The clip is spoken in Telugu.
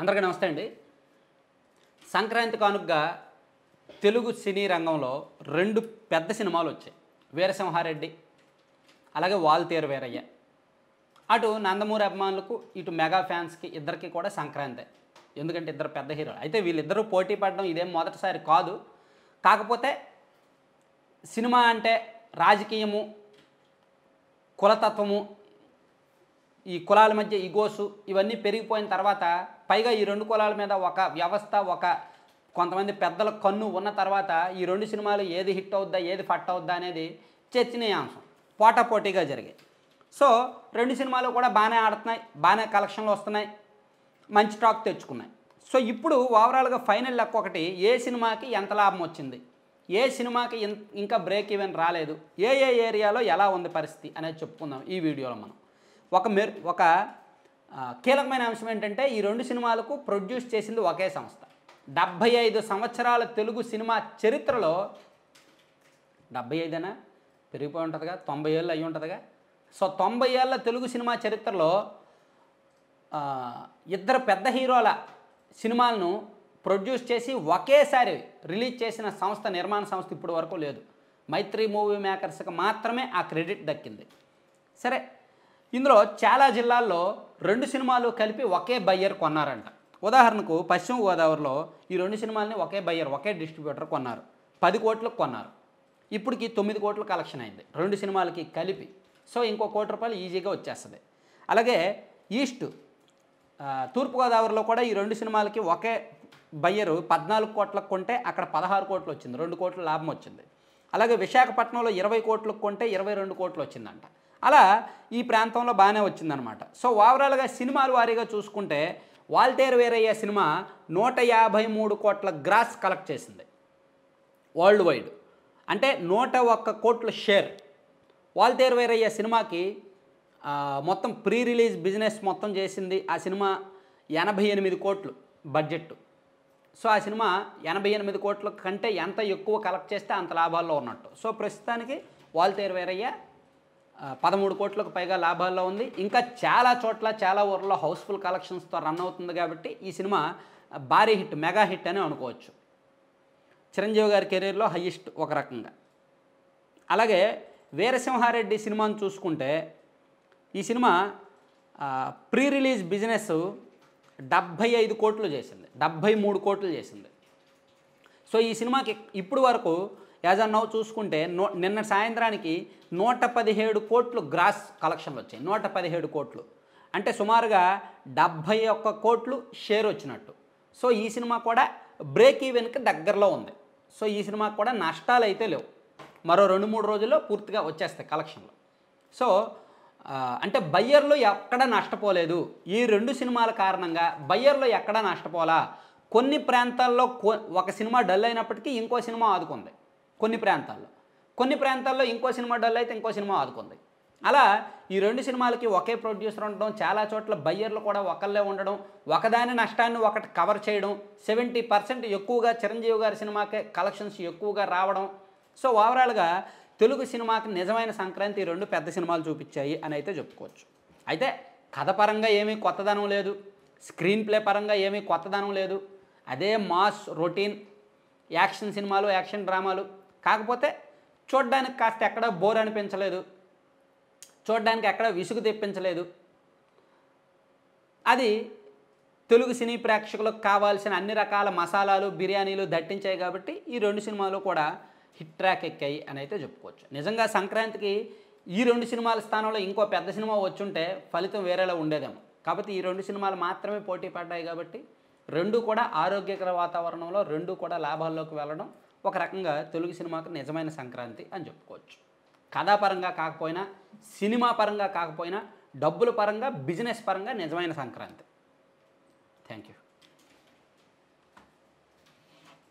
అందరికీ నమస్తే అండి సంక్రాంతి కానుకగా తెలుగు సినీ రంగంలో రెండు పెద్ద సినిమాలు వచ్చాయి వీరసింహారెడ్డి అలాగే వాల్తేరు వీరయ్య అటు నందమూరి అభిమానులకు ఇటు మెగా ఫ్యాన్స్కి ఇద్దరికి కూడా సంక్రాంతి ఎందుకంటే ఇద్దరు పెద్ద హీరోలు అయితే వీళ్ళిద్దరూ పోటీ పడడం ఇదేం మొదటిసారి కాదు కాకపోతే సినిమా అంటే రాజకీయము కులతత్వము ఈ కులాల మధ్య ఇగోసు ఇవన్నీ పెరిగిపోయిన తర్వాత పైగా ఈ రెండు కులాల మీద ఒక వ్యవస్థ ఒక కొంతమంది పెద్దల కన్ను ఉన్న తర్వాత ఈ రెండు సినిమాలు ఏది హిట్ అవుద్దా ఏది ఫట్ అవుద్దా అనేది చర్చనీయాంశం పోటాపోటీగా జరిగాయి సో రెండు సినిమాలు కూడా బాగానే ఆడుతున్నాయి బాగానే కలెక్షన్లు వస్తున్నాయి మంచి టాక్ తెచ్చుకున్నాయి సో ఇప్పుడు ఓవరాల్గా ఫైనల్ లెక్క ఒకటి ఏ సినిమాకి ఎంత లాభం వచ్చింది ఏ సినిమాకి ఇంకా బ్రేక్ ఈవెన్ రాలేదు ఏ ఏ ఏరియాలో ఎలా ఉంది పరిస్థితి అనేది చెప్పుకుందాం ఈ వీడియోలో మనం ఒక మెరు ఒక కీలకమైన అంశం ఏంటంటే ఈ రెండు సినిమాలకు ప్రొడ్యూస్ చేసింది ఒకే సంస్థ డెబ్భై ఐదు సంవత్సరాల తెలుగు సినిమా చరిత్రలో డెబ్భై ఐదైనా పెరిగిపోయి ఉంటుందిగా తొంభై ఏళ్ళు అయి ఉంటుందిగా సో తొంభై ఏళ్ళ తెలుగు సినిమా చరిత్రలో ఇద్దరు పెద్ద హీరోల సినిమాలను ప్రొడ్యూస్ చేసి ఒకేసారి రిలీజ్ చేసిన సంస్థ నిర్మాణ సంస్థ ఇప్పటి వరకు లేదు మైత్రి మూవీ మేకర్స్కి మాత్రమే ఆ క్రెడిట్ దక్కింది సరే ఇందులో చాలా జిల్లాల్లో రెండు సినిమాలు కలిపి ఒకే బయ్యర్ కొన్నారంట ఉదాహరణకు పశ్చిమ గోదావరిలో ఈ రెండు సినిమాలని ఒకే బయ్యర్ ఒకే డిస్ట్రిబ్యూటర్ కొన్నారు పది కోట్లకు కొన్నారు ఇప్పటికి తొమ్మిది కోట్ల కలెక్షన్ అయింది రెండు సినిమాలకి కలిపి సో ఇంకో కోటి రూపాయలు ఈజీగా వచ్చేస్తుంది అలాగే ఈస్ట్ తూర్పుగోదావరిలో కూడా ఈ రెండు సినిమాలకి ఒకే బయ్యరు పద్నాలుగు కోట్లకు కొంటే అక్కడ పదహారు కోట్లు వచ్చింది రెండు కోట్ల లాభం వచ్చింది అలాగే విశాఖపట్నంలో ఇరవై కోట్లకు కొంటే ఇరవై రెండు కోట్లు వచ్చిందంట అలా ఈ ప్రాంతంలో బాగానే వచ్చిందనమాట సో ఓవరాల్గా సినిమాలు వారీగా చూసుకుంటే వాల్టేర్ వేరయ్య సినిమా నూట యాభై మూడు కోట్ల గ్రాస్ కలెక్ట్ చేసింది వరల్డ్ వైడ్ అంటే నూట ఒక్క కోట్ల షేర్ వాల్తేరు వేరయ్య సినిమాకి మొత్తం ప్రీ రిలీజ్ బిజినెస్ మొత్తం చేసింది ఆ సినిమా ఎనభై ఎనిమిది కోట్లు బడ్జెట్ సో ఆ సినిమా ఎనభై ఎనిమిది కోట్ల కంటే ఎంత ఎక్కువ కలెక్ట్ చేస్తే అంత లాభాల్లో ఉన్నట్టు సో ప్రస్తుతానికి వాల్తేరు వేరయ్య పదమూడు కోట్లకు పైగా లాభాల్లో ఉంది ఇంకా చాలా చోట్ల చాలా ఊర్లో హౌస్ఫుల్ కలెక్షన్స్తో రన్ అవుతుంది కాబట్టి ఈ సినిమా భారీ హిట్ మెగా హిట్ అని అనుకోవచ్చు చిరంజీవి గారి కెరీర్లో హయ్యెస్ట్ ఒక రకంగా అలాగే వీరసింహారెడ్డి సినిమాను చూసుకుంటే ఈ సినిమా ప్రీ రిలీజ్ బిజినెస్ డెబ్భై ఐదు కోట్లు చేసింది డెబ్భై మూడు కోట్లు చేసింది సో ఈ సినిమాకి ఇప్పుడు వరకు యాజ్ అన్ నౌ చూసుకుంటే నో నిన్న సాయంత్రానికి నూట పదిహేడు కోట్లు గ్రాస్ కలెక్షన్లు వచ్చాయి నూట పదిహేడు కోట్లు అంటే సుమారుగా డెబ్భై ఒక్క కోట్లు షేర్ వచ్చినట్టు సో ఈ సినిమా కూడా బ్రేక్ ఈవెన్కి దగ్గరలో ఉంది సో ఈ సినిమా కూడా నష్టాలు అయితే లేవు మరో రెండు మూడు రోజుల్లో పూర్తిగా వచ్చేస్తాయి కలెక్షన్లు సో అంటే బయ్యర్లు ఎక్కడా నష్టపోలేదు ఈ రెండు సినిమాల కారణంగా బయ్యర్లు ఎక్కడ నష్టపోలా కొన్ని ప్రాంతాల్లో ఒక సినిమా డల్ అయినప్పటికీ ఇంకో సినిమా ఆదుకుంది కొన్ని ప్రాంతాల్లో కొన్ని ప్రాంతాల్లో ఇంకో సినిమా డల్ అయితే ఇంకో సినిమా ఆదుకుంది అలా ఈ రెండు సినిమాలకి ఒకే ప్రొడ్యూసర్ ఉండడం చాలా చోట్ల బయ్యర్లు కూడా ఒకళ్ళే ఉండడం ఒకదాని నష్టాన్ని ఒకటి కవర్ చేయడం సెవెంటీ పర్సెంట్ ఎక్కువగా చిరంజీవి గారి సినిమాకే కలెక్షన్స్ ఎక్కువగా రావడం సో ఓవరాల్గా తెలుగు సినిమాకి నిజమైన సంక్రాంతి రెండు పెద్ద సినిమాలు చూపించాయి అని అయితే చెప్పుకోవచ్చు అయితే కథ పరంగా ఏమీ కొత్తదనం లేదు స్క్రీన్ ప్లే పరంగా ఏమీ కొత్తదనం లేదు అదే మాస్ రొటీన్ యాక్షన్ సినిమాలు యాక్షన్ డ్రామాలు కాకపోతే చూడడానికి కాస్త ఎక్కడ బోర్ అనిపించలేదు చూడ్డానికి ఎక్కడ విసుగు తెప్పించలేదు అది తెలుగు సినీ ప్రేక్షకులకు కావాల్సిన అన్ని రకాల మసాలాలు బిర్యానీలు దట్టించాయి కాబట్టి ఈ రెండు సినిమాలు కూడా హిట్ ట్రాక్ ఎక్కాయి అని అయితే చెప్పుకోవచ్చు నిజంగా సంక్రాంతికి ఈ రెండు సినిమాల స్థానంలో ఇంకో పెద్ద సినిమా వచ్చుంటే ఫలితం వేరేలా ఉండేదేమో కాబట్టి ఈ రెండు సినిమాలు మాత్రమే పోటీ పడ్డాయి కాబట్టి రెండు కూడా ఆరోగ్యకర వాతావరణంలో రెండు కూడా లాభాల్లోకి వెళ్ళడం ఒక రకంగా తెలుగు సినిమాకు నిజమైన సంక్రాంతి అని చెప్పుకోవచ్చు కథాపరంగా కాకపోయినా సినిమా పరంగా కాకపోయినా డబ్బుల పరంగా బిజినెస్ పరంగా నిజమైన సంక్రాంతి థ్యాంక్ యూ